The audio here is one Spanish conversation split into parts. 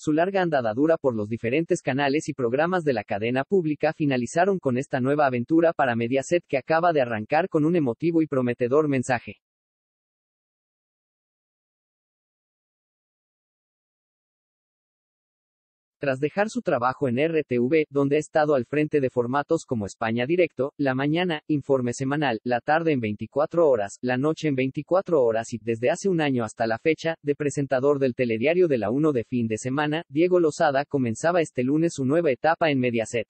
Su larga andadura por los diferentes canales y programas de la cadena pública finalizaron con esta nueva aventura para Mediaset que acaba de arrancar con un emotivo y prometedor mensaje. Tras dejar su trabajo en RTV, donde ha estado al frente de formatos como España Directo, La Mañana, Informe Semanal, La Tarde en 24 horas, La Noche en 24 horas y, desde hace un año hasta la fecha, de presentador del telediario de la 1 de fin de semana, Diego Lozada comenzaba este lunes su nueva etapa en Mediaset.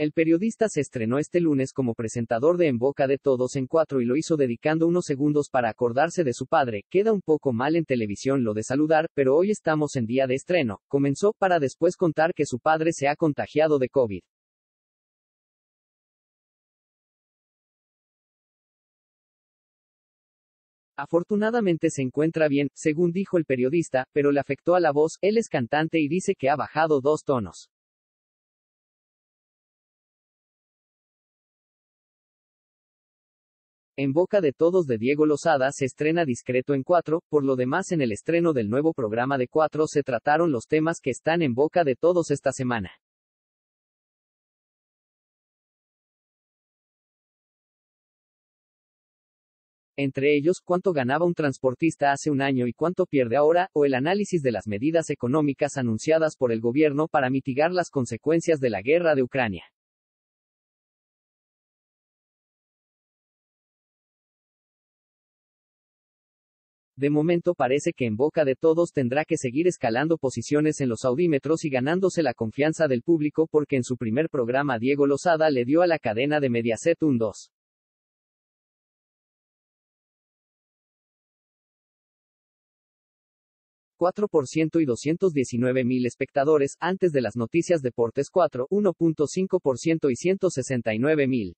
El periodista se estrenó este lunes como presentador de En Boca de Todos en Cuatro y lo hizo dedicando unos segundos para acordarse de su padre. Queda un poco mal en televisión lo de saludar, pero hoy estamos en día de estreno. Comenzó para después contar que su padre se ha contagiado de COVID. Afortunadamente se encuentra bien, según dijo el periodista, pero le afectó a la voz, él es cantante y dice que ha bajado dos tonos. En boca de todos de Diego Lozada se estrena Discreto en 4, por lo demás en el estreno del nuevo programa de 4 se trataron los temas que están en boca de todos esta semana. entre ellos cuánto ganaba un transportista hace un año y cuánto pierde ahora, o el análisis de las medidas económicas anunciadas por el gobierno para mitigar las consecuencias de la guerra de Ucrania. de momento parece que en boca de todos tendrá que seguir escalando posiciones en los audímetros y ganándose la confianza del público porque en su primer programa Diego Lozada le dio a la cadena de Mediaset un 2. .4% y 219 mil espectadores antes de las noticias Deportes 4, 1.5% y 169 mil.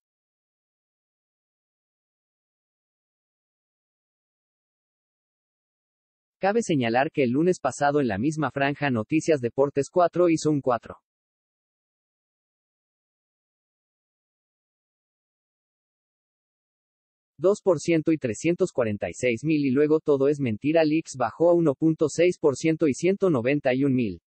Cabe señalar que el lunes pasado en la misma franja Noticias Deportes 4 hizo un 4. .2% y 346 mil y luego todo es mentira. Leaks bajó a 1.6% y 191 mil.